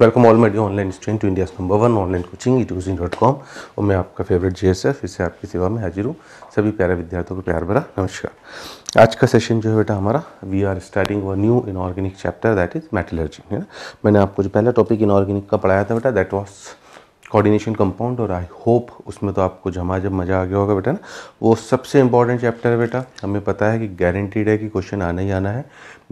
Welcome all my dear online student to India number one online coaching e dot com और मैं आपका favourite जे S F इससे आपकी सेवा में हाजिर हूँ सभी प्यारे विद्यार्थियों को प्यार भरा नमस्कार आज का सेशन जो है बेटा हमारा we are starting a new inorganic chapter that is metallurgy है ना मैंने आपको जो पहला टॉपिक इनऑर्गेनिक का पढ़ाया था बेटा दैट वॉज कोऑर्डिनेशन कंपाउंड और आई होप उसमें तो आपको जमा जब मज़ा आ गया होगा बेटा ना वो सबसे इंपॉर्टेंट चैप्टर है बेटा हमें पता है कि गारंटीड है कि क्वेश्चन आना ही आना है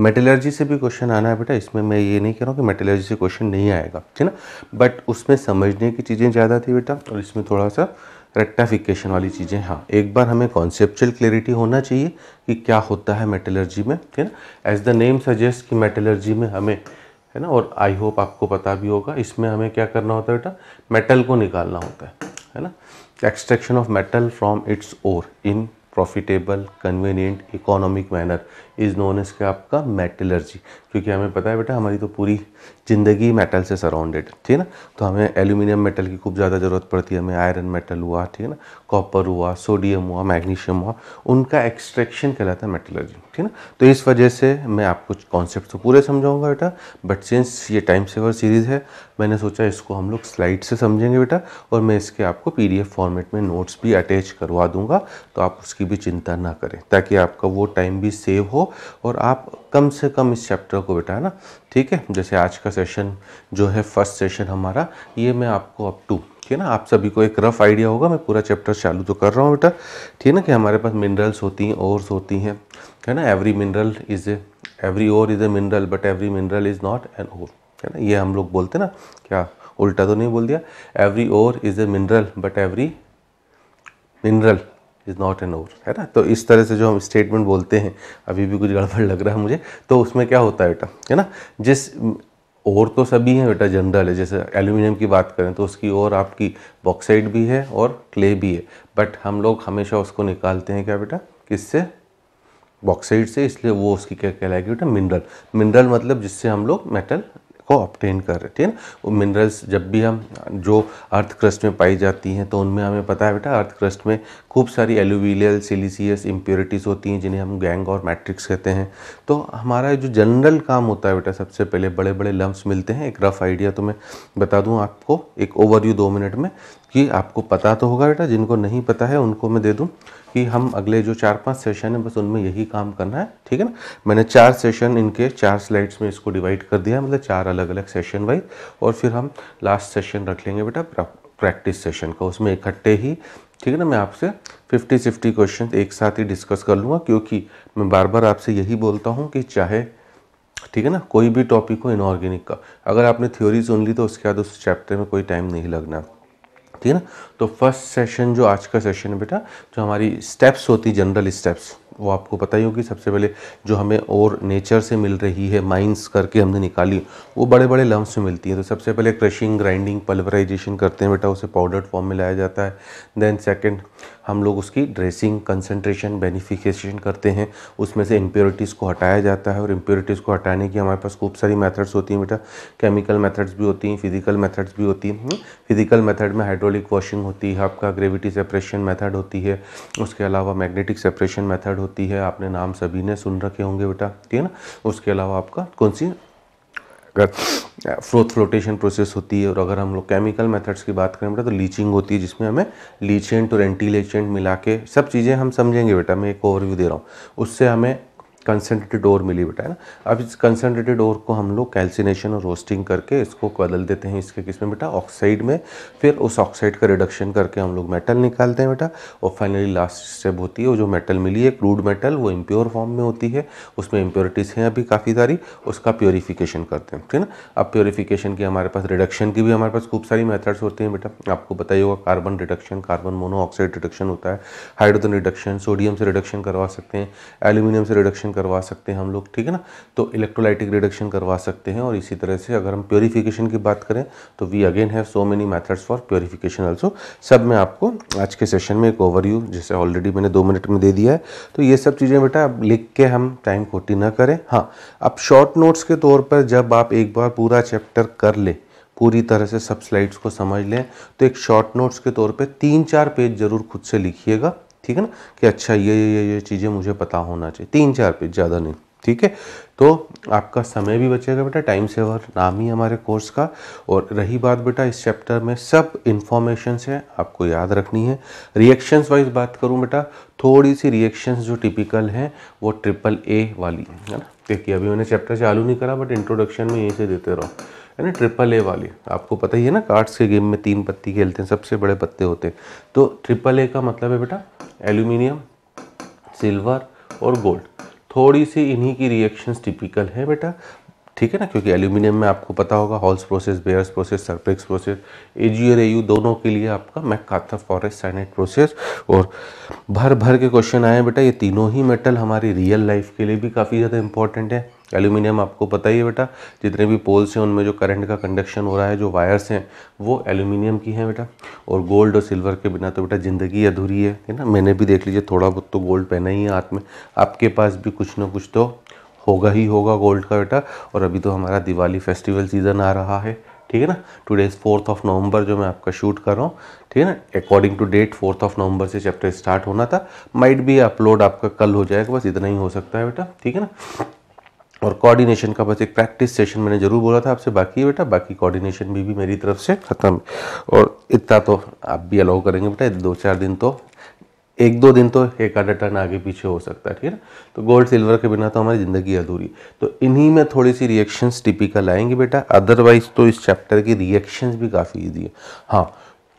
मेटलर्जी से भी क्वेश्चन आना है बेटा इसमें मैं ये नहीं कह रहा हूँ कि मेटलर्जी से क्वेश्चन नहीं आएगा ठीक ना बट उसमें समझने की चीज़ें ज़्यादा थी बेटा और इसमें थोड़ा सा रेक्टाफिकेशन वाली चीज़ें हाँ एक बार हमें कॉन्सेप्चुअल क्लियरिटी होना चाहिए कि क्या होता है मेटलर्जी में ठीक है ना एज द नेम सजेस्ट कि मेटलर्जी में हमें है ना और आई होप आपको पता भी होगा इसमें हमें क्या करना होता है बेटा मेटल को निकालना होता है है ना extraction of metal from its ore in profitable convenient economic manner is known as क्या आपका मेटलर्जी क्योंकि हमें पता है बेटा हमारी तो पूरी ज़िंदगी मेटल से सराउंडेड ठीक है ना तो हमें एल्यूमिनियम मेटल की खूब ज़्यादा ज़रूरत पड़ती है हमें आयरन मेटल हुआ ठीक है ना कॉपर हुआ सोडियम हुआ मैग्नीशियम हुआ उनका एक्सट्रैक्शन कहलाता है मेटलर्जी ठीक है ना तो इस वजह से मैं आपको कॉन्सेप्ट तो पूरे समझाऊंगा बेटा बट सिंस ये टाइम सेवर सीरीज़ है मैंने सोचा इसको हम लोग स्लाइड से समझेंगे बेटा और मैं इसके आपको पी फॉर्मेट में नोट्स भी अटैच करवा दूंगा तो आप उसकी भी चिंता ना करें ताकि आपका वो टाइम भी सेव हो और आप कम से कम इस चैप्टर को बेटा है ना ठीक है जैसे आज का सेशन जो है फर्स्ट सेशन हमारा ये मैं आपको अप टू ठीक है ना आप सभी को एक रफ आइडिया होगा मैं पूरा चैप्टर चालू तो कर रहा हूँ बेटा ठीक है ना कि हमारे पास मिनरल्स होती हैं ओर्स होती हैं है ना every mineral is a every ore is a mineral but every mineral is not an ore है ना ये हम लोग बोलते ना क्या उल्टा तो नहीं बोल दिया every ore is a mineral but every mineral is not an ore है ना तो इस तरह से जो हम स्टेटमेंट बोलते हैं अभी भी कुछ गड़बड़ लग रहा है मुझे तो उसमें क्या होता है बेटा है ना जिस ओर तो सभी हैं बेटा जनरल है जैसे एल्यूमिनियम की बात करें तो उसकी ओर आपकी बॉक्साइड भी है और क्ले भी है बट हम लोग हमेशा उसको निकालते हैं क्या बेटा किससे बॉक्साइड से इसलिए वो उसकी क्या कहलाएगी बेटा मिनरल मिनरल मतलब जिससे हम लोग मेटल को ऑप्टेन कर रहे ठीक है ना वो मिनरल्स जब भी हम जो अर्थ क्रस्ट में पाई जाती हैं तो उनमें हमें पता है बेटा अर्थ क्रस्ट में खूब सारी एलुविलियल सिलिसियस इम्प्योरिटीज़ होती हैं जिन्हें हम गैंग और मैट्रिक्स कहते हैं तो हमारा जो जनरल काम होता है बेटा सबसे पहले बड़े बड़े लम्ब्स मिलते हैं एक रफ़ आइडिया तो मैं बता दूँ आपको एक ओवरव्यू दो मिनट में कि आपको पता तो होगा बेटा जिनको नहीं पता है उनको मैं दे दूँ कि हम अगले जो चार पांच सेशन है बस उनमें यही काम करना है ठीक है ना मैंने चार सेशन इनके चार स्लाइड्स में इसको डिवाइड कर दिया मतलब चार अलग अलग सेशन वाइज और फिर हम लास्ट सेशन रख लेंगे बेटा प्रैक्टिस सेशन का उसमें इकट्ठे ही ठीक है ना मैं आपसे 50 50 क्वेश्चन एक साथ ही डिस्कस कर लूँगा क्योंकि मैं बार बार आपसे यही बोलता हूँ कि चाहे ठीक है ना कोई भी टॉपिक हो इनऑर्गेनिक का अगर आपने थ्योरी सुन ली तो उसके बाद उस चैप्टर में कोई टाइम नहीं लगना ठीक है ना तो फर्स्ट सेशन जो आज का सेशन है बेटा जो हमारी स्टेप्स होती जनरल स्टेप्स वो आपको पता ही होगी सबसे पहले जो हमें और नेचर से मिल रही है माइंस करके हमने निकाली वो बड़े बड़े लम्स में मिलती है तो सबसे पहले क्रशिंग ग्राइंडिंग पल्वराइजेशन करते हैं बेटा उसे पाउडर फॉर्म में लाया जाता है देन सेकेंड हम लोग उसकी ड्रेसिंग कंसनट्रेशन बेनिफिकेशन करते हैं उसमें से इम्प्योरिटीज़ को हटाया जाता है और इम्प्योरिटीज़ को हटाने की हमारे पास खूब सारी मेथड्स होती हैं बेटा केमिकल मेथड्स भी होती हैं फिजिकल मेथड्स भी होती हैं फिजिकल हम्म। मेथड में हाइड्रोलिक वॉशिंग होती है आपका ग्रेविटी सेपरेशन मेथड होती है उसके अलावा मैग्नेटिक सेपरेशन मेथड होती है आपने नाम सभी ने सुन रखे होंगे बेटा ठीक है ना उसके अलावा आपका कौन सी अगर फ्लोथ फ्लोटेशन प्रोसेस होती है और अगर हम लोग केमिकल मेथड्स की बात करें बेटा तो लीचिंग होती है जिसमें हमें लीचेंट और एंटी मिला के सब चीज़ें हम समझेंगे बेटा मैं एक ओवरव्यू दे रहा हूँ उससे हमें कंसनट्रेटेड ओर मिली बेटा है ना अब इस कंसनट्रेटेड ओर को हम लोग कैल्सिनेशन और रोस्टिंग करके इसको बदल देते हैं इसके किस में बेटा ऑक्साइड में फिर उस ऑक्साइड का रिडक्शन करके हम लोग मेटल निकालते हैं बेटा और फाइनली लास्ट स्टेप होती है वो जो मेटल मिली है क्रूड मेटल वो इम्प्योर फॉर्म में होती है उसमें इम्प्योरिटीज़ हैं अभी काफ़ी सारी उसका प्योरीफिकेशन करते हैं ठीक है ना अब प्योरीफिकेशन की हमारे पास रिडक्शन की भी हमारे पास खूब सारी मेथड्स होती हैं बेटा आपको बताइए होगा carbon reduction carbon monoxide reduction होता है हाइड्रोजन रिडक्शन सोडियम से रिडक्शन करवा सकते हैं एल्यूमिनियम से रिडक्शन करवा सकते हैं हम लोग ठीक है ना तो इलेक्ट्रोलाइटिक रिडक्शन करवा सकते हैं और इसी तरह से अगर हम प्योरीफिकेशन की बात करें तो we again have so many methods for purification also सब मैं आपको आज के सेशन में एक ओवर यू जैसे ऑलरेडी मैंने दो मिनट में दे दिया है तो ये सब चीज़ें बेटा अब लिख के हम टाइम खोटी ना करें हाँ अब शॉर्ट नोट्स के तौर पर जब आप एक बार पूरा चैप्टर कर लें पूरी तरह से सब स्लाइड्स को समझ लें तो एक शॉर्ट नोट्स के तौर पे तीन चार पेज ज़रूर खुद से लिखिएगा ठीक है ना कि अच्छा ये ये ये चीज़ें मुझे पता होना चाहिए तीन चार पेज ज़्यादा नहीं ठीक है तो आपका समय भी बचेगा बेटा टाइम सेवर नाम ही हमारे कोर्स का और रही बात बेटा इस चैप्टर में सब इन्फॉर्मेशंस है आपको याद रखनी है रिएक्शंस वाइज बात करूं बेटा थोड़ी सी रिएक्शंस जो टिपिकल हैं वो ट्रिपल ए वाली है ना देखिए अभी मैंने चैप्टर चालू नहीं करा बट इंट्रोडक्शन में यहीं से देते रहो है ना ट्रिपल ए वाली आपको पता ही है ना कार्ड्स के गेम में तीन पत्ती खेलते हैं सबसे बड़े पत्ते होते हैं तो ट्रिपल ए का मतलब है बेटा एल्यूमिनियम सिल्वर और गोल्ड थोड़ी सी इन्हीं की रिएक्शंस टिपिकल है बेटा ठीक है ना क्योंकि एल्यूमिनियम में आपको पता होगा Hall's process Bayer's process Serpeck's process A U दोनों के लिए आपका मैकाथा फॉरेस्ट साइनेट प्रोसेस और भर भर के क्वेश्चन आए बेटा ये तीनों ही मेटल हमारी रियल लाइफ के लिए भी काफ़ी ज़्यादा इंपॉर्टेंट है एल्यूमिनियम आपको पता ही है बेटा जितने भी पोल्स हैं उनमें जो करंट का कंडक्शन हो रहा है जो वायर्स हैं वो एल्यूमिनियम की हैं बेटा और गोल्ड और सिल्वर के बिना तो बेटा ज़िंदगी अधूरी है है ना मैंने भी देख लीजिए थोड़ा बहुत तो गोल्ड पहना ही है हाथ में आपके पास भी कुछ ना कुछ तो होगा ही होगा गोल्ड का बेटा और अभी तो हमारा दिवाली फेस्टिवल सीज़न आ रहा है ठीक है ना today is fourth of November जो मैं आपका शूट कर रहा हूँ ठीक है ना according to date fourth of November से चैप्टर स्टार्ट होना था माइट भी अपलोड आपका कल हो जाएगा बस इतना ही हो सकता है बेटा ठीक है ना और कोऑर्डिनेशन का बस एक प्रैक्टिस सेशन मैंने ज़रूर बोला था आपसे बाकी बेटा बाकी कोऑर्डिनेशन भी भी मेरी तरफ से ख़त्म और इतना तो आप भी अलाउ करेंगे बेटा दो चार दिन तो एक दो दिन तो एक आधा टर्न आगे पीछे हो सकता है ठीक है ना तो गोल्ड सिल्वर के बिना तो हमारी ज़िंदगी अधूरी तो इन्हीं में थोड़ी सी रिएक्शंस टिपिकल आएंगी बेटा अदरवाइज तो इस चैप्टर की रिएक्शंस भी काफ़ी ईजी है हाँ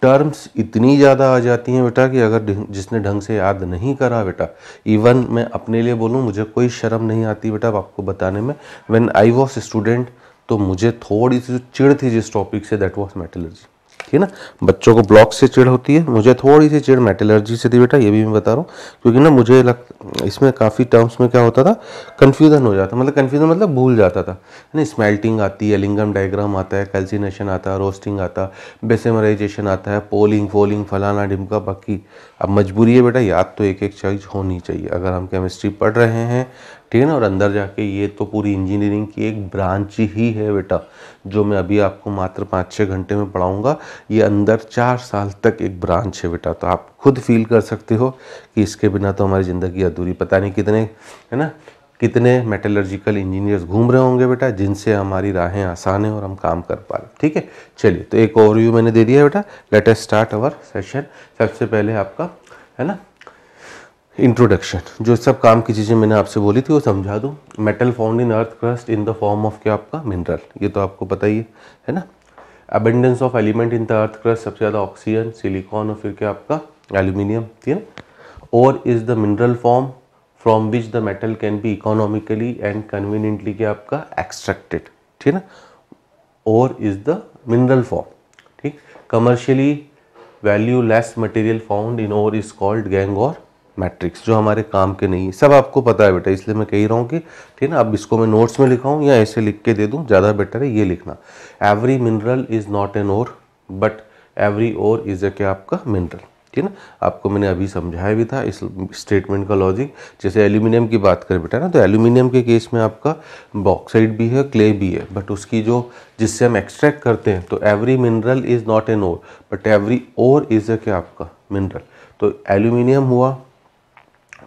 टर्म्स इतनी ज़्यादा आ जाती हैं बेटा कि अगर जिसने ढंग से याद नहीं करा बेटा इवन मैं अपने लिए बोलूँ मुझे कोई शर्म नहीं आती बेटा आपको बताने में वेन आई वॉज स्टूडेंट तो मुझे थोड़ी सी जो चिड़ थी जिस topic say that was metallurgy ठीक है ना बच्चों को ब्लॉक से चिड़ होती है मुझे थोड़ी सी चिड़ मेटलर्जी से थी बेटा ये भी मैं बता रहा हूँ क्योंकि ना मुझे लग इसमें काफ़ी टर्म्स में क्या होता था कन्फ्यूज़न हो जाता मतलब कन्फ्यूज़न मतलब भूल जाता था है ना स्मेल्टिंग आती है लिंगम डायग्राम आता है कैल्सिनेशन आता है रोस्टिंग आता है बेसेमराइजेशन आता है पोलिंग फोलिंग फलाना ढिमका बाकी अब मजबूरी है बेटा याद तो एक एक चीज़ होनी चाहिए अगर हम केमिस्ट्री पढ़ रहे हैं ठीक है ना और अंदर जाके ये तो पूरी इंजीनियरिंग की एक ब्रांच ही है बेटा जो मैं अभी आपको मात्र पाँच छः घंटे में पढ़ाऊँगा ये अंदर चार साल तक एक ब्रांच है बेटा तो आप खुद फील कर सकते हो कि इसके बिना तो हमारी ज़िंदगी अधूरी पता नहीं कितने है ना कितने मेटलर्जिकल इंजीनियर्स घूम रहे होंगे बेटा जिनसे हमारी राहें आसान हैं और हम काम कर पा रहे ठीक है चलिए तो एक ओवरव्यू मैंने दे दिया बेटा let's start our session सबसे पहले आपका है ना इंट्रोडक्शन जो सब काम की चीज़ें मैंने आपसे बोली थी वो समझा दूँ metal found in earth crust in the form of क्या आपका मिनरल ये तो आपको पता ही है है ना abundance of element in the earth crust सबसे ज़्यादा ऑक्सीजन सिलिकॉन और फिर क्या आपका एल्यूमिनियम ठीक है ना ore is the mineral form from which the metal can be economically and conveniently क्या आपका एक्सट्रैक्टेड ठीक है ना ore is the mineral form ठीक commercially value less material found in ore is called gangue or matrix जो हमारे काम के नहीं है सब आपको पता है बेटा इसलिए मैं कह रहा हूँ कि ठीक ना अब इसको मैं नोट्स में लिखाऊँ या ऐसे लिख के दे दूँ ज़्यादा बेटर है ये लिखना every mineral is not an ore but every ore is a क्या आपका मिनरल ठीक है ना आपको मैंने अभी समझाया भी था इस स्टेटमेंट का लॉजिक जैसे एल्यूमिनियम की बात करें बेटा ना तो एल्यूमिनियम के केस में आपका बॉक्साइड भी है क्ले भी है बट उसकी जो जिससे हम एक्सट्रैक्ट करते हैं तो every mineral is not an ore but every ore is a क्या आपका मिनरल तो एल्यूमिनियम हुआ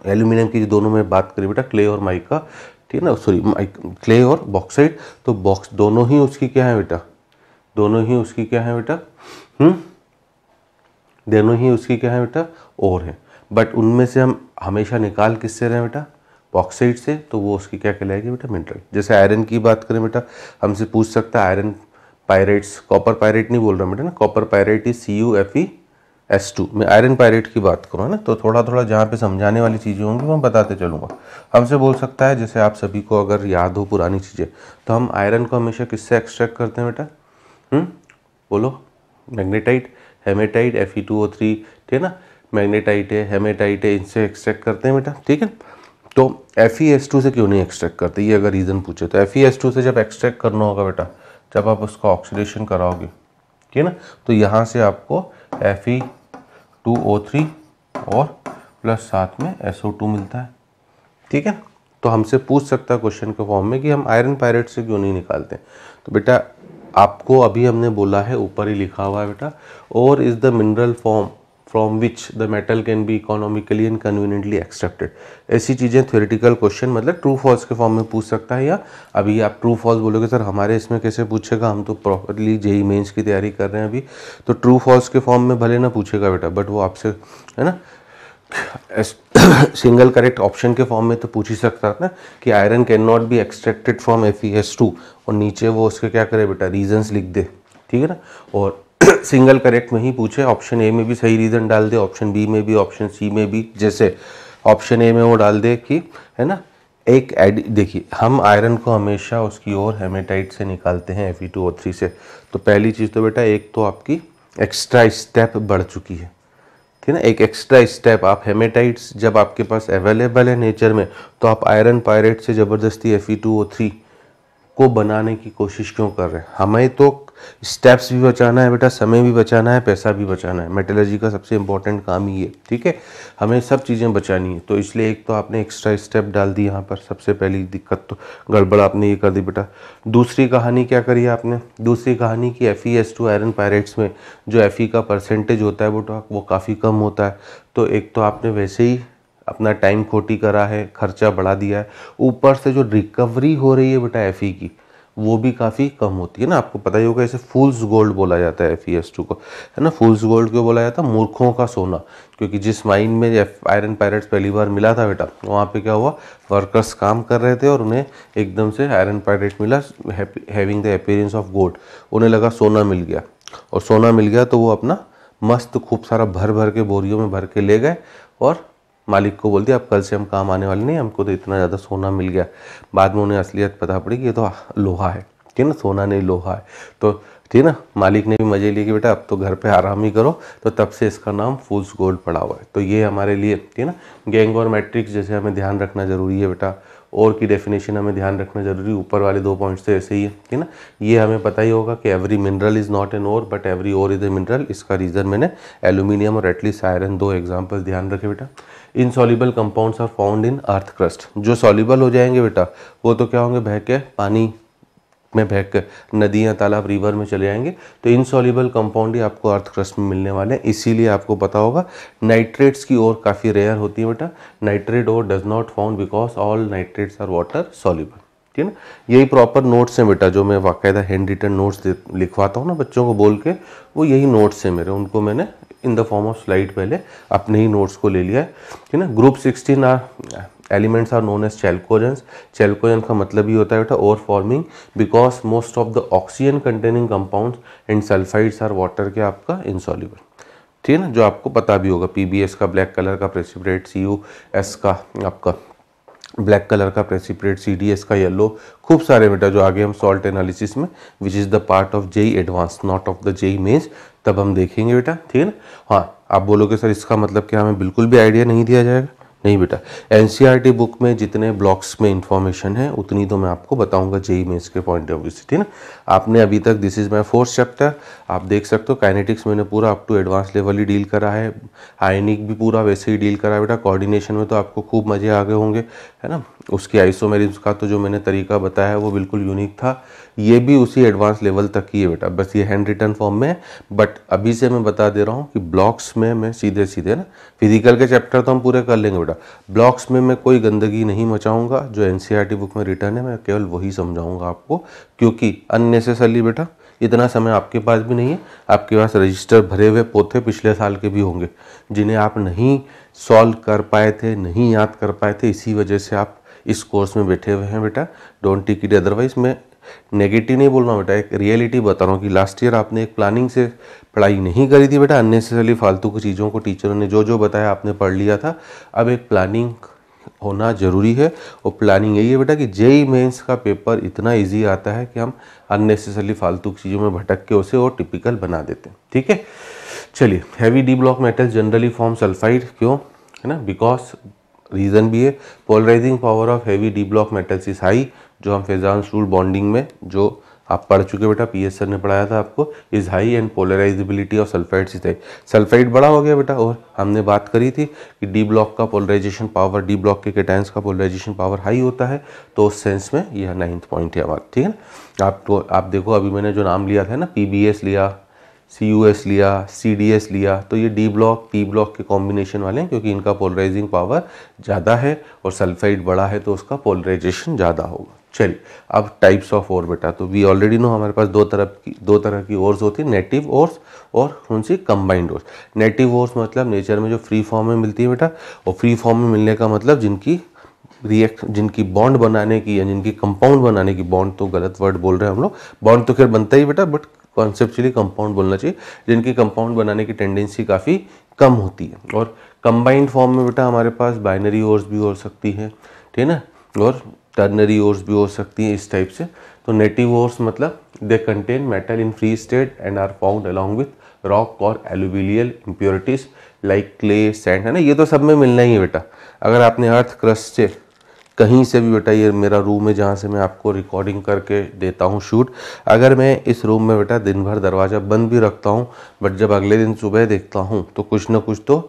एल्यूमिनियम की जो दोनों में बात करें बेटा क्ले और माइका ठीक है ना सॉरी क्ले और बॉक्साइड तो बॉक्स दोनों ही उसकी क्या है बेटा दोनों ही उसकी क्या है बेटा हम्म? दोनों ही उसकी क्या है बेटा और है बट उनमें से हम हमेशा निकाल किससे रहे बेटा बॉक्साइड से तो वो उसकी क्या कहलाएगी बेटा मिनरल जैसे आयरन की बात करें बेटा हमसे पूछ सकता है आयरन पायरेट्स कॉपर पायरेट नहीं बोल रहा बेटा ना copper pyrite is C U F E S two मैं आयरन पायरेट की बात करूँ है ना तो थोड़ा थोड़ा जहाँ पे समझाने वाली चीज़ें होंगी वो मैं बताते चलूँगा हमसे बोल सकता है जैसे आप सभी को अगर याद हो पुरानी चीज़ें तो हम आयरन को हमेशा किससे एक्सट्रैक्ट करते हैं बेटा हम्म? बोलो magnetite haematite F E two O three ठीक है ना मैग्नेटाइट है हेमेटाइट है इनसे एक्सट्रैक्ट करते हैं बेटा ठीक है तो एफ ई एस टू से क्यों नहीं एक्सट्रैक्ट करते ये अगर रीज़न पूछे तो एफ ई एस टू से जब एक्सट्रैक्ट करना होगा बेटा जब आप उसका ऑक्सीडेशन कराओगे ठीक है ना तो यहाँ से आपको F E two O three और प्लस साथ में एस ओ टू मिलता है ठीक है तो हमसे पूछ सकता है क्वेश्चन के फॉर्म में कि हम आयरन पायरेट से क्यों नहीं निकालते तो बेटा आपको अभी हमने बोला है ऊपर ही लिखा हुआ है बेटा और is the mineral form from which the metal can be economically and conveniently accepted ऐसी चीज़ें थ्योरेटिकल क्वेश्चन मतलब ट्रू फॉल्स के फॉर्म में पूछ सकता है या अभी आप ट्रू फॉल्स बोलोगे सर हमारे इसमें कैसे पूछेगा हम तो प्रॉपरली जेई मेन्स की तैयारी कर रहे हैं अभी तो ट्रू फॉल्स के फॉर्म में भले ना पूछेगा बेटा बट वो आपसे है ना सिंगल करेक्ट ऑप्शन के फॉर्म में तो पूछ ही सकता है ना कि iron can not be extracted from F E S two और नीचे वो उसके क्या करे बेटा रीजन्स लिख दे ठीक है ना और सिंगल करेक्ट में ही पूछे ऑप्शन ए में भी सही रीज़न डाल दे ऑप्शन बी में भी ऑप्शन सी में भी जैसे ऑप्शन ए में वो डाल दे कि है ना एक एड देखिए हम आयरन को हमेशा उसकी ओर हेमेटाइट से निकालते हैं एफ टू ओ थ्री से तो पहली चीज़ तो बेटा एक तो आपकी एक्स्ट्रा स्टेप बढ़ चुकी है ठीक है ना एक एक्स्ट्रा स्टेप आप हेमेटाइट्स जब आपके पास अवेलेबल है नेचर में तो आप आयरन पायरेट से ज़बरदस्ती F E two O three को बनाने की कोशिश क्यों कर रहे हैं हमें तो स्टेप्स भी बचाना है बेटा समय भी बचाना है पैसा भी बचाना है मेटलर्जी का सबसे इम्पोर्टेंट काम ही है ठीक है हमें सब चीज़ें बचानी है तो इसलिए एक तो आपने एक्स्ट्रा स्टेप डाल दी यहाँ पर सबसे पहली दिक्कत तो गड़बड़ आपने ये कर दी बेटा दूसरी कहानी क्या करी आपने दूसरी कहानी कि F E S two iron pyrites में जो एफ ई का परसेंटेज होता है वो तो वो काफ़ी कम होता है तो एक तो आपने वैसे ही अपना टाइम खोटी करा है खर्चा बढ़ा दिया है ऊपर से जो रिकवरी हो रही है बेटा एफ e की वो भी काफ़ी कम होती है ना आपको पता ही होगा इसे फूल्स गोल्ड बोला जाता है एफ एस टू को है ना फूल्स गोल्ड क्यों बोला जाता है मूर्खों का सोना क्योंकि जिस माइन में आयरन पायरेट्स पहली बार मिला था बेटा वहाँ पे क्या हुआ वर्कर्स काम कर रहे थे और उन्हें एकदम से आयरन पायरेट मिला having the appearance of gold उन्हें लगा सोना मिल गया और सोना मिल गया तो वो अपना मस्त खूब सारा भर भर के बोरियों में भर के ले गए और मालिक को बोल दिया आप कल से हम काम आने वाले नहीं हमको तो इतना ज़्यादा सोना मिल गया बाद में उन्हें असलियत पता पड़ी कि ये तो लोहा है ठीक है ना सोना नहीं लोहा है तो ठीक है ना मालिक ने भी मजे लिए कि बेटा अब तो घर पे आराम ही करो तो तब से इसका नाम फूल्स गोल्ड पड़ा हुआ है तो ये हमारे लिए ठीक है ना गैंग और मैट्रिक्स जैसे हमें ध्यान रखना ज़रूरी है बेटा और की डेफिनेशन हमें ध्यान रखना जरूरी ऊपर वाले दो पॉइंट्स तो ऐसे ही है ठीक ना ये हमें पता ही होगा कि every mineral is not an ore but every ore is a mineral इसका रीज़न मैंने एलुमिनियम और एटलीस्ट आयरन दो एग्जाम्पल ध्यान रखे बेटा insoluble compounds are found in earth crust जो सॉल्यूबल हो जाएंगे बेटा वो तो क्या होंगे बह के पानी में बह के नदियाँ तालाब रिवर में चले जाएंगे तो इनसॉल्यूबल कंपाउंड ही आपको अर्थ क्रस्ट में मिलने वाले हैं इसीलिए आपको पता होगा नाइट्रेट्स की ओर काफ़ी रेयर होती है बेटा nitrate ore does not found because all nitrates are water soluble ठीक है ना यही प्रॉपर नोट्स हैं बेटा जो मैं वाकायदा हैंड रिटन नोट्स लिखवाता हूँ ना बच्चों को बोल के वो यही नोट्स हैं मेरे उनको मैंने in the form of slide पहले अपने ही नोट्स को ले लिया है ठीक ना group sixteen are elements are known as chalcogens chalcogen का मतलब ही होता है बेटा over forming because most of the oxygen containing compound and sulphides are water के आपका इनसॉल्यूबल ठीक है ना जो आपको पता भी होगा पी का ब्लैक कलर का प्रेसिपरेट सी यू एस का आपका ब्लैक कलर का प्रेसिपरेट सी डी एस का येलो खूब सारे बेटा जो आगे हम सॉल्ट एनालिसिस में which is the part of JEE advance not of the JEE main तब हम देखेंगे बेटा ठीक है ना हाँ आप बोलोगे सर इसका मतलब क्या हमें बिल्कुल भी आइडिया नहीं दिया जाएगा नहीं बेटा एन बुक में जितने ब्लॉक्स में इंफॉर्मेशन है उतनी तो मैं आपको बताऊंगा जेई में इसके पॉइंट ऑफ व्यू से ठीक ना आपने अभी तक this is my fourth chapter आप देख सकते हो काइनेटिक्स मैंने पूरा अप टू एडवांस लेवल ही डील करा है आयनिक भी पूरा वैसे ही डील करा है बेटा कोऑर्डिनेशन में तो आपको खूब मज़े आ गए होंगे है ना उसकी आइसो का तो जो मैंने तरीका बताया है वो बिल्कुल यूनिक था ये भी उसी एडवांस लेवल तक ही है बेटा बस ये हैंड रिटर्न फॉर्म में बट अभी से मैं बता दे रहा हूँ कि ब्लॉक्स में मैं सीधे सीधे ना फिजिकल के चैप्टर तो हम पूरे कर लेंगे बेटा ब्लॉक्स में मैं कोई गंदगी नहीं मचाऊँगा जो एन बुक e में रिटर्न है मैं केवल वही समझाऊँगा आपको क्योंकि अननेसेसरली बेटा इतना समय आपके पास भी नहीं है आपके पास रजिस्टर भरे हुए पोथे पिछले साल के भी होंगे जिन्हें आप नहीं सॉल्व कर पाए थे नहीं याद कर पाए थे इसी वजह से आप इस कोर्स में बैठे हुए हैं बेटा डोंट टिक इट अदरवाइज मैं नेगेटिव नहीं बोल रहा हूँ बेटा एक रियलिटी बता रहा हूँ कि लास्ट ईयर आपने एक प्लानिंग से पढ़ाई नहीं करी थी बेटा अननेसेसरी फालतू की चीज़ों को टीचरों ने जो जो बताया आपने पढ़ लिया था अब एक प्लानिंग होना ज़रूरी है और प्लानिंग यही है बेटा कि जेई मेंस e का पेपर इतना इजी आता है कि हम अननेसेसरली फालतू चीज़ों में भटक के उसे और टिपिकल बना देते हैं ठीक है चलिए heavy D block metal generally form sulphide क्यों है ना बिकॉज रीज़न भी है polarising power of heavy D block metals is high जो हम फेजान सूल बॉन्डिंग में जो आप पढ़ चुके बेटा पी एस सर ने पढ़ाया था आपको is high and polarisability of sulphide is high sulphide बड़ा हो गया बेटा और हमने बात करी थी कि डी ब्लॉक का पोलराइजेशन पावर डी ब्लॉक के कैटाइंस का पोलराइजेशन पावर हाई होता है तो उस सेंस में यह नाइन्थ पॉइंट है हमारा ठीक है ना आपको तो, आप देखो अभी मैंने जो नाम लिया था ना पी लिया सी यू एस लिया सी डी एस लिया तो ये डी ब्लॉक पी ब्लॉक के कॉम्बिनेशन वाले हैं क्योंकि इनका पोलराइजिंग पावर ज़्यादा है और सल्फाइड बड़ा है तो उसका पोलराइजेशन ज़्यादा होगा चलिए अब टाइप्स ऑफ ओर बेटा तो वी ऑलरेडी नो हमारे पास दो तरफ की दो तरह की ओर्स होती है नेटिव ओर्स और कौन सी कंबाइंड ओर्स नेटिव ओर्स मतलब नेचर में जो फ्री फॉर्म में मिलती है बेटा और फ्री फॉर्म में मिलने का मतलब जिनकी रिएक्ट जिनकी बॉन्ड बनाने की या जिनकी कंपाउंड बनाने की बॉन्ड तो गलत वर्ड बोल रहे हैं हम लोग बॉन्ड तो खैर बनता ही बेटा बट कॉन्सेप्चुअली कंपाउंड बोलना चाहिए जिनकी कंपाउंड बनाने की टेंडेंसी काफ़ी कम होती है और कंबाइंड फॉर्म में बेटा हमारे पास बाइनरी ओर्स भी हो सकती है ठीक है ना और टर्नरी ओर्स भी हो सकती हैं इस टाइप से तो नेटिव ओर्स मतलब they contain metal in free state and are found along with rock और एलुबिलियल इम्प्योरिटीज लाइक क्ले सैंड है ना ये तो सब में मिलना ही है बेटा अगर आपने अर्थ क्रस्ट से कहीं से भी बेटा ये मेरा रूम है जहाँ से मैं आपको रिकॉर्डिंग करके देता हूँ शूट अगर मैं इस रूम में बेटा दिन भर दरवाज़ा बंद भी रखता हूँ बट जब अगले दिन सुबह देखता हूँ तो कुछ ना कुछ तो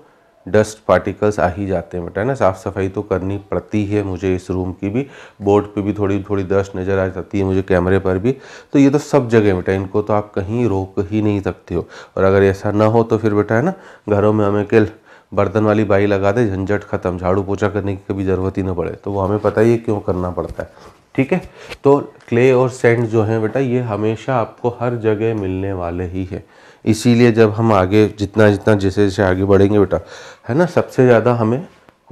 डस्ट पार्टिकल्स आ ही जाते हैं बेटा ना साफ़ सफाई तो करनी पड़ती है मुझे इस रूम की भी बोर्ड पे भी थोड़ी थोड़ी डस्ट नज़र आ जाती है मुझे कैमरे पर भी तो ये तो सब जगह बेटा इनको तो आप कहीं रोक ही नहीं सकते हो और अगर ऐसा ना हो तो फिर बेटा है ना घरों में हमें केल बर्तन वाली बाई लगा दे झंझट ख़त्म झाड़ू पोछा करने की कभी ज़रूरत ही ना पड़े तो वो हमें पता ही है क्यों करना पड़ता है ठीक है तो क्ले और सेंड जो हैं बेटा ये हमेशा आपको हर जगह मिलने वाले ही है इसीलिए जब हम आगे जितना जितना जैसे जैसे आगे बढ़ेंगे बेटा है ना सबसे ज़्यादा हमें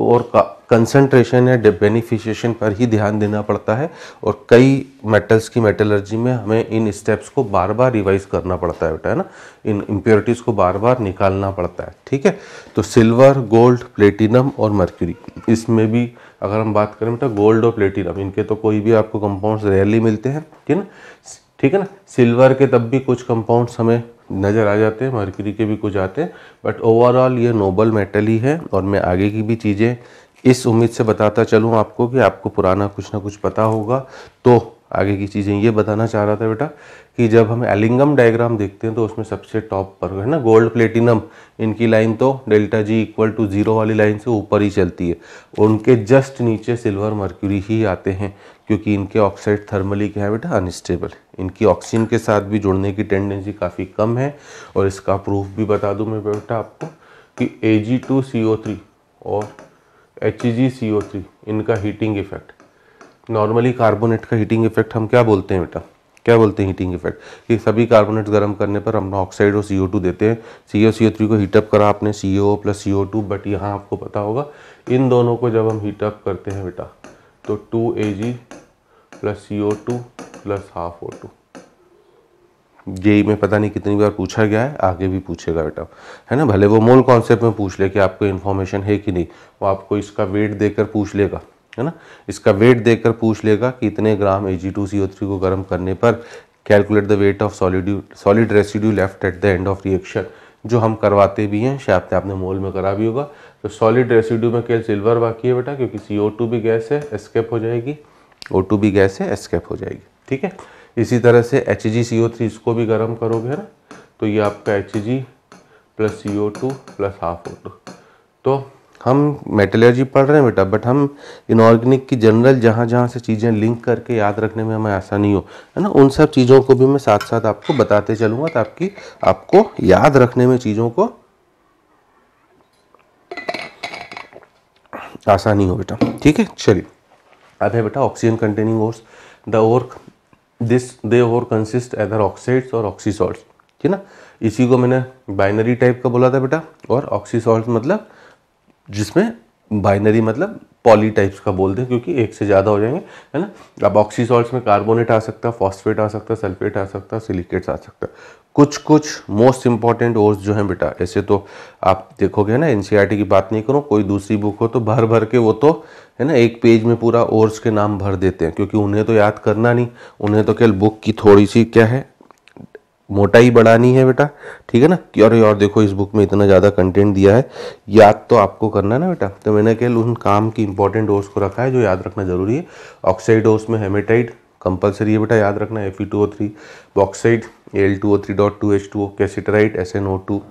और कंसंट्रेशन या बेनिफिशिएशन पर ही ध्यान देना पड़ता है और कई मेटल्स की मेटलर्जी में हमें इन स्टेप्स को बार बार रिवाइज करना पड़ता है बेटा है ना इन इम्प्योरिटीज़ को बार बार निकालना पड़ता है ठीक है तो सिल्वर गोल्ड प्लेटिनम और मर्क्यूरी इसमें भी अगर हम बात करें बेटा गोल्ड और प्लेटिनम इनके तो कोई भी आपको कंपाउंड्स रेयरली मिलते हैं ठीक है ना ठीक है ना सिल्वर के तब भी कुछ कंपाउंड्स हमें नज़र आ जाते हैं मरकरी के भी कुछ आते हैं बट ओवरऑल ये नोबल मेटल ही है और मैं आगे की भी चीज़ें इस उम्मीद से बताता चलूँ आपको कि आपको पुराना कुछ ना कुछ पता होगा तो आगे की चीज़ें ये बताना चाह रहा था बेटा कि जब हम एलिंगम डायग्राम देखते हैं तो उसमें सबसे टॉप पर है ना गोल्ड प्लेटिनम इनकी लाइन तो delta G equal to zero वाली लाइन से ऊपर ही चलती है उनके जस्ट नीचे सिल्वर मर्क्यूरी ही आते हैं क्योंकि इनके ऑक्साइड थर्मली क्या है बेटा अनस्टेबल इनकी ऑक्सीजन के साथ भी जुड़ने की टेंडेंसी काफ़ी कम है और इसका प्रूफ भी बता दूँ मैं बेटा आपको कि A G two C O three और H G C O three इनका हीटिंग इफेक्ट नॉर्मली कार्बोनेट का हीटिंग इफेक्ट हम क्या बोलते हैं बेटा क्या बोलते हैं हीटिंग इफेक्ट कि सभी कार्बोनेट गर्म करने पर हम ऑक्साइड और सी देते हैं सी ओ सी ओ थ्री को हीटअप करा आपने C O plus C O two बट यहाँ आपको पता होगा इन दोनों को जब हम हीटअप करते हैं बेटा तो two A G plus C O two plus half O two JEE में पता नहीं कितनी बार पूछा गया है आगे भी पूछेगा बेटा है ना भले वो मोल कॉन्सेप्ट में पूछ ले कि आपको इन्फॉर्मेशन है कि नहीं वो आपको इसका वेट देकर पूछ लेगा है ना इसका वेट देखकर पूछ लेगा कि इतने ग्राम ए e को गर्म करने पर calculate the weight of solid solid residue left at the end of reaction जो हम करवाते भी हैं शायद आपने मोल में करा भी होगा तो सॉलिड रेसिड्यू में केवल सिल्वर बाकी है बेटा क्योंकि सी भी गैस है एस्केप हो जाएगी ओ भी गैस है एस्केप हो जाएगी ठीक है इसी तरह से एच e इसको भी गर्म करोगे है ना तो ये आपका H plus C plus half O तो हम मेटलर्जी पढ़ रहे हैं बेटा बट हम इनऑर्गेनिक की जनरल जहाँ जहाँ से चीज़ें लिंक करके याद रखने में हमें आसानी हो है ना उन सब चीज़ों को भी मैं साथ साथ आपको बताते चलूँगा ताकि आपको याद रखने में चीज़ों को आसानी हो बेटा ठीक है चलिए अब है बेटा oxygen containing ores the ore this they are consist either oxides और ऑक्सीसॉल्ट ठीक ना इसी को मैंने बाइनरी टाइप का बोला था बेटा और ऑक्सीसॉल्ट मतलब जिसमें बाइनरी मतलब पॉली टाइप्स का बोलते हैं क्योंकि एक से ज़्यादा हो जाएंगे है ना अब ऑक्सी सॉल्ट्स में कार्बोनेट आ सकता है फॉस्फेट आ सकता है सल्फेट आ सकता है सिलिकेट्स आ सकता है कुछ कुछ मोस्ट इंपॉर्टेंट ओर्स जो हैं बेटा ऐसे तो आप देखोगे ना एन e की बात नहीं करो कोई दूसरी बुक हो तो भर भर के वो तो है ना एक पेज में पूरा ओर्स के नाम भर देते हैं क्योंकि उन्हें तो याद करना नहीं उन्हें तो केवल बुक की थोड़ी सी क्या है मोटाई बढ़ानी है बेटा ठीक है ना कि अरे और देखो इस बुक में इतना ज़्यादा कंटेंट दिया है याद तो आपको करना है ना बेटा तो मैंने केवल उन काम की इंपॉर्टेंट डोज को रखा है जो याद रखना जरूरी है ऑक्साइड डोज में हेमेटाइड कंपलसरी है बेटा याद रखना F E two O three bauxite L two O three dot two H two O cassiterite S N O two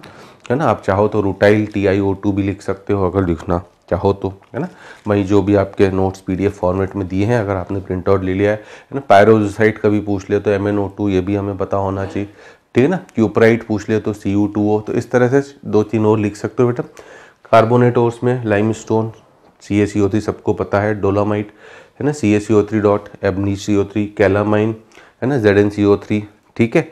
है ना आप चाहो तो rutile T I O two भी लिख सकते हो अगर लिखना चाहो तो है ना वहीं जो भी आपके नोट्स पीडीएफ फॉर्मेट में दिए हैं अगर आपने प्रिंट आउट ले लिया है है ना पायरोजोसाइट का भी पूछ लिया तो एम एन ओ टू ये भी हमें पता होना चाहिए ठीक है ना क्यूपराइट पूछ ले तो सी यू टू तो इस तरह से दो तीन और लिख सकते हो बेटा कार्बोनेट ओर्स में lime stone C C O three सबको पता है डोलामाइट है ना C S C O three dot एबनी सी ओ थ्री कैलामाइन है ना Z N C O three ठीक है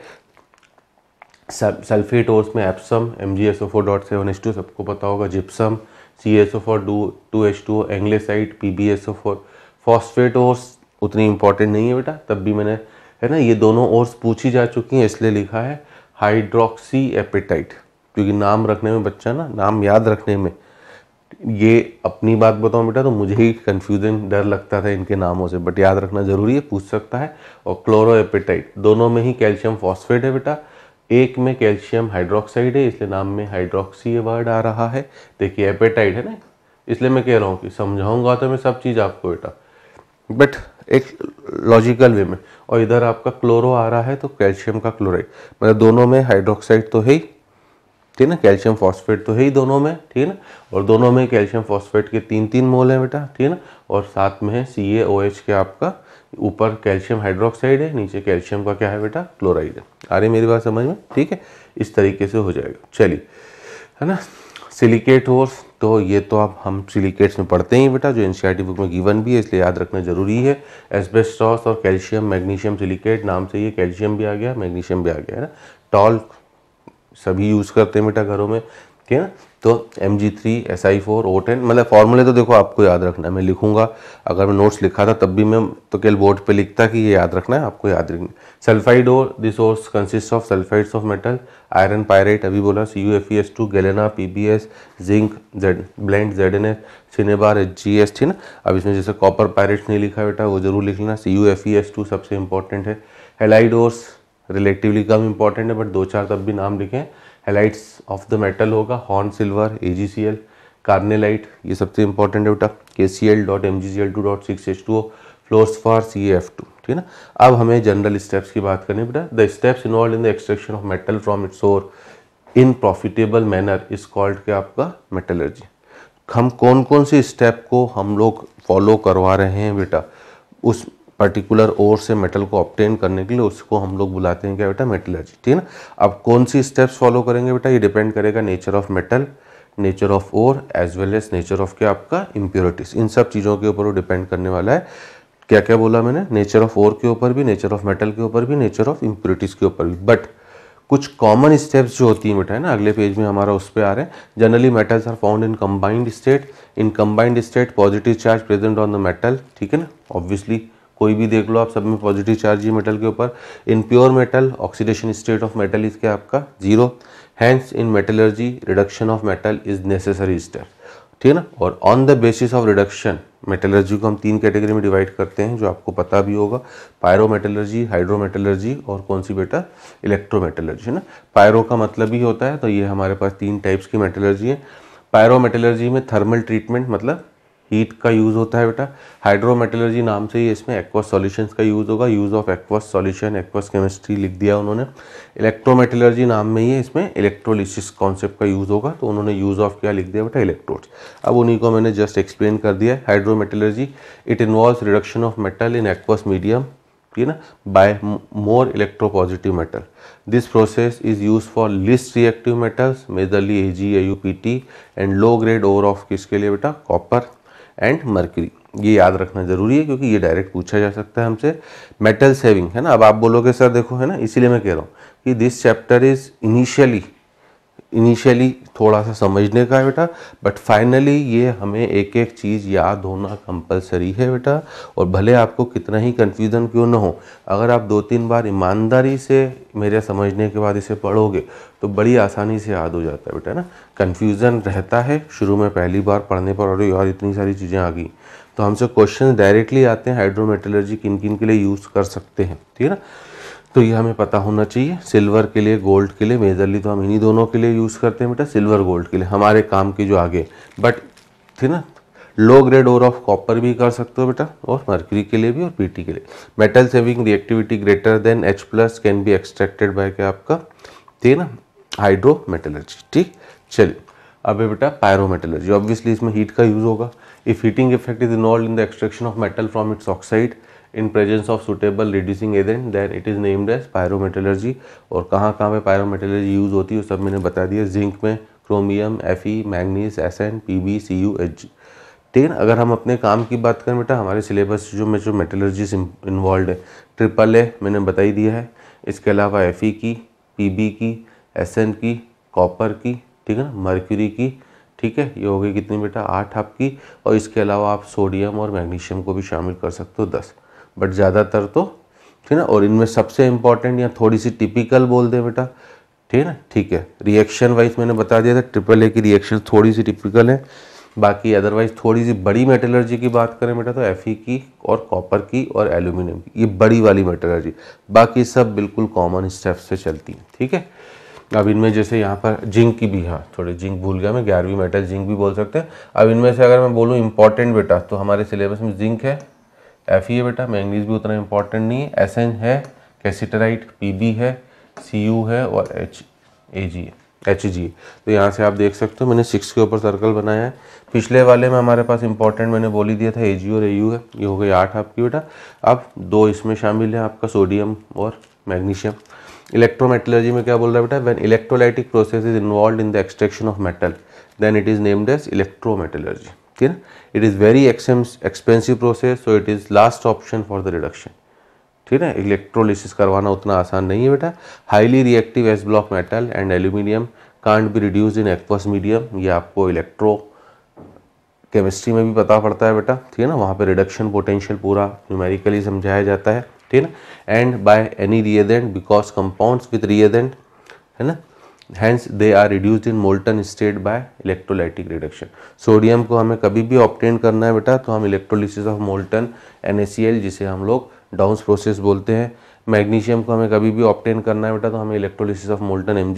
सल्फेट ओर्स में Epsom M G S O four dot seven S two सबको पता होगा gypsum C S O four डू two B S anglesite four phosphate ores उतनी इंपॉर्टेंट नहीं है बेटा तब भी मैंने है ना ये दोनों ओर्स पूछी जा चुकी हैं इसलिए लिखा है हाइड्रोक्सी एपेटाइट क्योंकि नाम रखने में बच्चा ना नाम याद रखने में ये अपनी बात बताऊं बेटा तो मुझे ही कन्फ्यूजन डर लगता था इनके नामों से बट याद रखना ज़रूरी है पूछ सकता है और क्लोरोपेटाइट दोनों में ही कैल्शियम फॉस्फेट है बेटा एक में कैल्शियम हाइड्रोक्साइड है इसलिए नाम में हाइड्रोक्सी ये वर्ड आ रहा है देखिए एपेटाइड है ना इसलिए मैं कह रहा हूँ कि समझाऊंगा तो मैं सब चीज़ आपको बेटा बट एक लॉजिकल वे में और इधर आपका क्लोरो आ रहा है तो कैल्शियम का क्लोराइड मतलब दोनों में हाइड्रोक्साइड तो है ही ठीक है ना कैल्शियम फॉस्फेट तो है ही दोनों में ठीक है ना और दोनों में कैल्शियम फॉस्फेट के तीन तीन मोल हैं बेटा ठीक है ना और साथ में है सी ए ओ एच के आपका ऊपर कैल्शियम हाइड्रोक्साइड है नीचे कैल्शियम का क्या है बेटा क्लोराइड है आ रही मेरी बात समझ में ठीक है इस तरीके से हो जाएगा चलिए है ना सिलिकेट होर्स तो ये तो आप हम सिलिकेट्स में पढ़ते हैं बेटा जो एनसीईआरटी बुक में गिवन भी है इसलिए याद रखना जरूरी है एसबेस्टॉस और कैल्शियम मैग्नीशियम सिलिकेट नाम से ये कैल्शियम भी आ गया मैग्नीशियम भी आ गया है ना टॉल सभी यूज़ करते हैं बेटा घरों में ठीक है ना तो M G three S I four O ten मतलब फॉर्मूले तो देखो आपको याद रखना है मैं लिखूंगा अगर मैं नोट्स लिखा था तब भी मैं तो केवल बोर्ड पे लिखता कि ये याद रखना है आपको याद रखना सल्फाइड और ores consist of sulphides of metal iron pyrite अभी बोला C U F E S two galena P B S zinc Z blende Z N S cinnabar H G S ठीक ना अब इसमें जैसे कॉपर पायरेट्स नहीं लिखा बेटा वो जरूर लिख लेना C U F E S two सबसे इंपॉर्टेंट है हेलाइडोर्स रिलेटिवली कम इंपॉर्टेंट है बट दो चार तब भी नाम लिखें हेलाइट्स ऑफ द मेटल होगा horn silver A G C L carnallite ये सबसे इंपॉर्टेंट है बेटा K C L dot M G C L two dot six H two O for C F two ठीक है ना अब हमें जनरल स्टेप्स की बात करनी बेटा the steps involve in the extraction of metal from its ore in profitable manner is called के आपका मेटलर्जी हम कौन कौन से स्टेप को हम लोग फॉलो करवा रहे हैं बेटा उस पर्टिकुलर ओर से मेटल को ऑप्टेन करने के लिए उसको हम लोग बुलाते हैं क्या बेटा मेटलर्जी ठीक है ना अब कौन सी स्टेप्स फॉलो करेंगे बेटा ये डिपेंड करेगा nature of metal nature of ore as well as nature of क्या आपका इम्प्योरिटीज इन सब चीज़ों के ऊपर वो डिपेंड करने वाला है क्या क्या बोला मैंने नेचर ऑफ ओर के ऊपर भी नेचर ऑफ मेटल के ऊपर भी नेचर ऑफ इम्प्योरिटीज़ के ऊपर भी बट कुछ कॉमन स्टेप्स जो होती हैं बेटा है ना अगले पेज में हमारा उस पर आ रहे हैं generally metals are found in combined state in combined state positive charge present on the metal ठीक है ना ऑब्वियसली कोई भी देख लो आप सब में पॉजिटिव चार्ज ही मेटल के ऊपर in pure metal oxidation state of metal इसके आपका zero hence in metallurgy reduction of metal is necessary step ठीक है ना और on the basis of reduction metallurgy को हम तीन कैटेगरी में डिवाइड करते हैं जो आपको पता भी होगा पायरो मेटलर्जी हाइड्रो मेटलर्जी और कौन सी बेटा इलेक्ट्रो मेटलर्जी है ना पायरो का मतलब ही होता है तो ये हमारे पास तीन टाइप्स की मेटलर्जी है पायरो मेटलर्जी में थर्मल ट्रीटमेंट मतलब हीट का यूज़ होता है बेटा हाइड्रोमेटलर्जी नाम से ही इसमें एक्वस सॉल्यूशंस का यूज़ होगा use of aqueous solution aqueous chemistry लिख दिया उन्होंने इलेक्ट्रोमेटलर्जी नाम में ही है इसमें इलेक्ट्रोलिसिस कॉन्सेप्ट का यूज़ होगा तो उन्होंने यूज़ ऑफ क्या लिख दिया बेटा इलेक्ट्रोड्स अब उन्हीं को मैंने जस्ट एक्सप्लेन कर दिया है hydrometallurgy it involve reduction of metal in aqueous medium ठीक है ना by more electropositive metal this process is use for least reactive metals majorly A G and low grade ore of किसके लिए बेटा copper and mercury ये याद रखना जरूरी है क्योंकि ये डायरेक्ट पूछा जा सकता है हमसे मेटल सेविंग है ना अब आप बोलोगे सर देखो है ना इसीलिए मैं कह रहा हूँ कि this chapter is initially initially थोड़ा सा समझने का है बेटा बट फाइनली ये हमें एक एक चीज़ याद होना कंपलसरी है बेटा और भले आपको कितना ही कन्फ्यूज़न क्यों ना हो अगर आप दो तीन बार ईमानदारी से मेरे समझने के बाद इसे पढ़ोगे तो बड़ी आसानी से याद हो जाता है बेटा ना कन्फ्यूज़न रहता है शुरू में पहली बार पढ़ने पर और यार इतनी सारी चीज़ें आ गई तो हमसे क्वेश्चन डायरेक्टली आते हैं हाइड्रोमेटोलॉजी किन किन के लिए यूज़ कर सकते हैं ठीक है ना तो ये हमें पता होना चाहिए सिल्वर के लिए गोल्ड के लिए मेजरली तो हम इन्हीं दोनों के लिए यूज़ करते हैं बेटा सिल्वर गोल्ड के लिए हमारे काम के जो आगे बट थे ना low grade ore of copper भी कर सकते हो बेटा और मर्करी के लिए भी और पीटी के लिए metal having reactivity greater than H plus can be extracted by क्या आपका थी ना हाइड्रो मेटलर्जी ठीक चलिए अब बेटा पायरो मेटलर्जी ऑब्वियसली इसमें हीट का यूज़ होगा if heating effect is involve in the extraction of metal from its oxide in presence of suitable reducing agent then it is named as pyrometallurgy और कहाँ कहाँ पे pyrometallurgy यूज़ होती है सब मैंने बता दिया जिंक में chromium F manganese S N P B C U H ठीक है अगर हम अपने काम की बात करें बेटा हमारे सिलेबस जो में जो मेटलर्जी इन्वॉल्व है ट्रिपल ए मैंने बता ही दिया है इसके अलावा एफ की पी बी की एस की कॉपर की ठीक है ना मर्क्यूरी की ठीक है ये हो गई कितनी बेटा आठ आपकी और इसके अलावा आप सोडियम और मैग्नीशियम को भी शामिल कर सकते हो दस बट ज़्यादातर तो ठीक ना और इनमें सबसे इम्पॉर्टेंट या थोड़ी सी टिपिकल बोल दे बेटा ठीक है ना ठीक है रिएक्शन वाइज मैंने बता दिया था ट्रिपल ए की रिएक्शन थोड़ी सी टिपिकल है बाकी अदरवाइज थोड़ी सी बड़ी मेटलर्जी की बात करें बेटा तो एफ ई की और कॉपर की और एल्यूमिनियम की ये बड़ी वाली मेटलर्जी बाकी सब बिल्कुल कॉमन स्टेप से चलती हैं ठीक है अब इनमें जैसे यहाँ पर जिंक की भी हाँ थोड़े जिंक भूल गया मैं ग्यारहवीं मेटल जिंक भी बोल सकते हैं अब इनमें से अगर मैं बोलूँ इंपॉर्टेंट बेटा तो हमारे सिलेबस में जिंक है एफ ही है बेटा मैंगनीज भी उतना इम्पॉर्टेंट नहीं है एस एन है कैसीटराइट पी बी है सी यू है और एच ए जी है एच जी तो यहाँ से आप देख सकते हो मैंने सिक्स के ऊपर सर्कल बनाया है पिछले वाले में हमारे पास इंपॉर्टेंट मैंने बोली दिया था ए जी और ए यू है ये हो गई आठ आपकी बेटा अब दो इसमें शामिल है आपका सोडियम और मैग्नीशियम इलेक्ट्रोमेटलर्जी में क्या बोल रहा है बेटा when electrolytic process is involve in the extraction of metal then it is named as electrometallurgy clear it is very expensive process so it is last option for the reduction ठीक है electrolysis करवाना उतना आसान नहीं है बेटा highly reactive S block metal and aluminium can't be reduce in aqueous medium ये आपको इलेक्ट्रो केमिस्ट्री में भी पता पड़ता है बेटा ठीक है ना वहाँ पे रिडक्शन पोटेंशियल पूरा न्यूमेरिकली समझाया जाता है ठीक है ना and by any reagent because compounds with reagent है ना hence they are reduced in molten state by electrolytic reduction sodium को हमें कभी भी ऑप्टेन करना है बेटा तो हम इलेक्ट्रोलिसिस ऑफ मोल्टन एन जिसे हम लोग डाउंस प्रोसेस बोलते हैं मैग्नीशियम को हमें कभी भी ऑप्टेन करना है बेटा तो हमें इलेक्ट्रोलिसिस ऑफ मोल्टन एम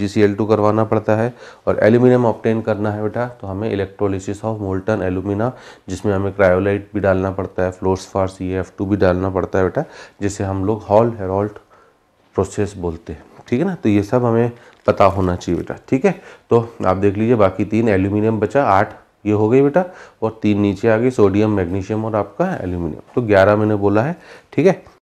करवाना पड़ता है और एल्यूमिनियम ऑप्टेन करना है बेटा तो हमें इलेक्ट्रोलिसिस ऑफ मोल्टन एलुमिना जिसमें हमें क्रायोलाइट भी डालना पड़ता है फ्लोर्सफार सी एफ टू भी डालना पड़ता है बेटा जिसे हम लोग हॉल हेरोल्ट प्रोसेस बोलते हैं ठीक है ना तो ये सब हमें पता होना चाहिए बेटा ठीक है तो आप देख लीजिए बाकी तीन एल्यूमिनियम बचा आठ ये हो गई बेटा और तीन नीचे आ गई सोडियम मैग्नीशियम और आपका एल्यूमिनियम तो ग्यारह मैंने बोला है ठीक है